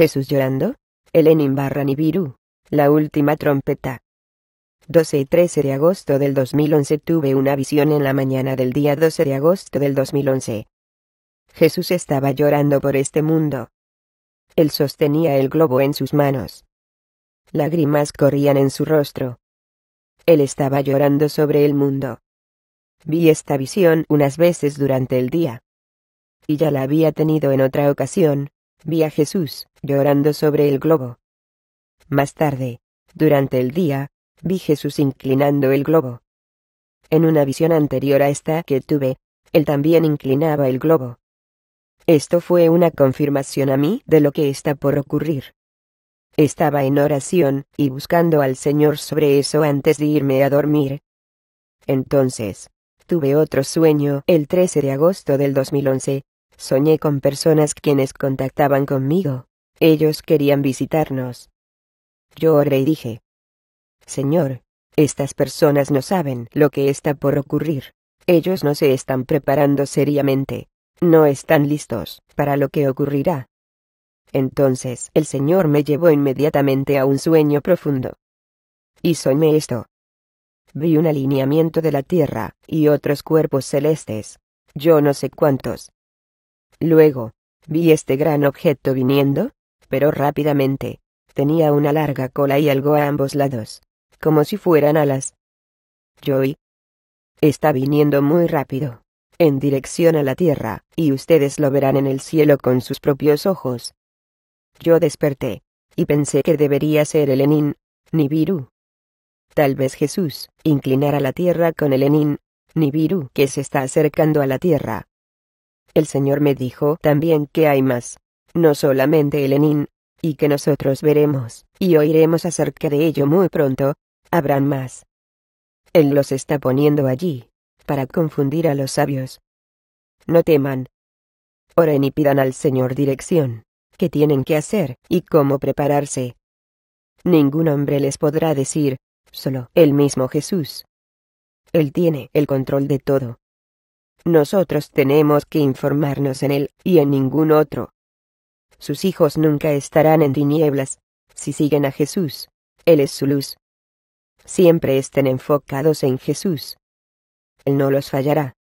Jesús llorando, Elenin barra Nibiru, la última trompeta. 12 y 13 de agosto del 2011 tuve una visión en la mañana del día 12 de agosto del 2011. Jesús estaba llorando por este mundo. Él sostenía el globo en sus manos. Lágrimas corrían en su rostro. Él estaba llorando sobre el mundo. Vi esta visión unas veces durante el día. Y ya la había tenido en otra ocasión, vi a Jesús, llorando sobre el globo. Más tarde, durante el día, vi Jesús inclinando el globo. En una visión anterior a esta que tuve, él también inclinaba el globo. Esto fue una confirmación a mí de lo que está por ocurrir. Estaba en oración y buscando al Señor sobre eso antes de irme a dormir. Entonces, tuve otro sueño el 13 de agosto del 2011. Soñé con personas quienes contactaban conmigo. Ellos querían visitarnos. Yo oré y dije, Señor, estas personas no saben lo que está por ocurrir. Ellos no se están preparando seriamente. No están listos para lo que ocurrirá. Entonces el Señor me llevó inmediatamente a un sueño profundo. Y soñé esto. Vi un alineamiento de la tierra, y otros cuerpos celestes. Yo no sé cuántos. Luego, vi este gran objeto viniendo, pero rápidamente. Tenía una larga cola y algo a ambos lados, como si fueran alas. Joy. Está viniendo muy rápido, en dirección a la Tierra, y ustedes lo verán en el cielo con sus propios ojos. Yo desperté, y pensé que debería ser el Enin, Nibiru. Tal vez Jesús, inclinara la Tierra con el Enin, Nibiru, que se está acercando a la Tierra. El Señor me dijo también que hay más no solamente Lenin, y que nosotros veremos y oiremos acerca de ello muy pronto, habrán más. Él los está poniendo allí, para confundir a los sabios. No teman. Oren y pidan al Señor dirección, qué tienen que hacer y cómo prepararse. Ningún hombre les podrá decir, solo el mismo Jesús. Él tiene el control de todo. Nosotros tenemos que informarnos en Él y en ningún otro sus hijos nunca estarán en tinieblas, si siguen a Jesús, Él es su luz. Siempre estén enfocados en Jesús. Él no los fallará.